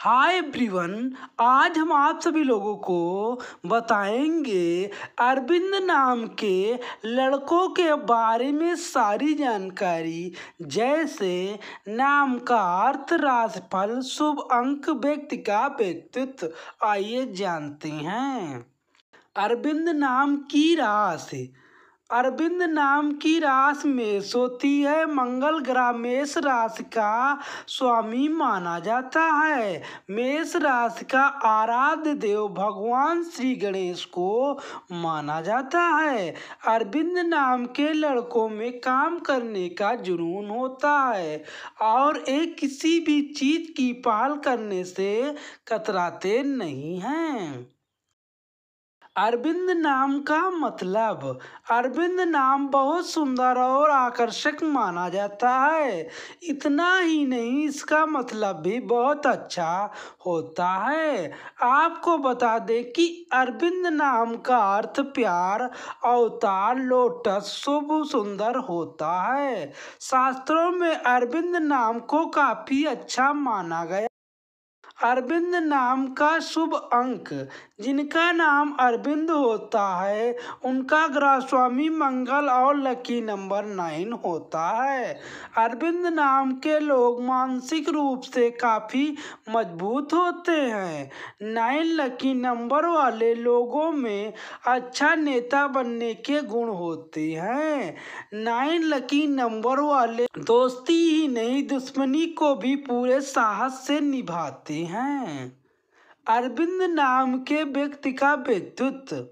hi everyone आज हम आप सभी लोगों को बताएंगे अरविंद नाम के लड़कों के बारे में सारी जानकारी जैसे नाम का अर्थ राशिफल शुभ अंक व्यक्ति का व्यक्तित्व आइए जानते हैं अरविंद नाम की राशि अरविंद नाम की रास में सोती है मंगल ग्रह मेष राशि का स्वामी माना जाता है मेष राशि का आराध्य देव भगवान श्री गणेश को माना जाता है अरविंद नाम के लड़कों में काम करने का जुनून होता है और एक किसी भी चीज की पाल करने से कतराते नहीं हैं अरविंद नाम का मतलब अरविंद नाम बहुत सुंदर और आकर्षक माना जाता है इतना ही नहीं इसका मतलब भी बहुत अच्छा होता है आपको बता दें कि अरविंद नाम का अर्थ प्यार अवतार लोटस शुभ सुंदर होता है शास्त्रों में अरविंद नाम को काफ़ी अच्छा माना गया अरविंद नाम का शुभ अंक जिनका नाम अरविंद होता है उनका ग्रह स्वामी मंगल और लकी नंबर नाइन होता है अरविंद नाम के लोग मानसिक रूप से काफ़ी मजबूत होते हैं नाइन लकी नंबर वाले लोगों में अच्छा नेता बनने के गुण होते हैं नाइन लकी नंबर वाले दोस्ती ही नहीं दुश्मनी को भी पूरे साहस से निभाते बताती हैं अरविंद नाम के व्यक्ति का व्यक्तित्व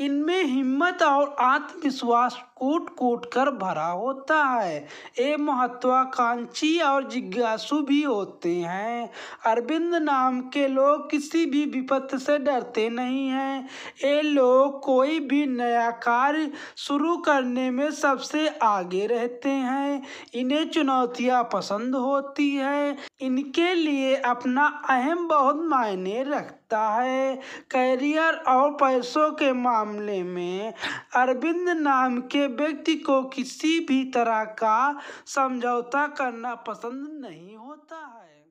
इनमें हिम्मत और आत्मविश्वास कूट कूट कर भरा होता है ये महत्वाकांक्षी और जिज्ञासु भी होते हैं अरविंद नाम के लोग किसी भी विपत्ति से डरते नहीं हैं ये लोग कोई भी नया कार्य शुरू करने में सबसे आगे रहते हैं इन्हें चुनौतियाँ पसंद होती है इनके लिए अपना अहम बहुत मायने रखते सकता है कैरियर और पैसों के मामले में अरविंद नाम के व्यक्ति को किसी भी तरह का समझौता करना पसंद नहीं होता है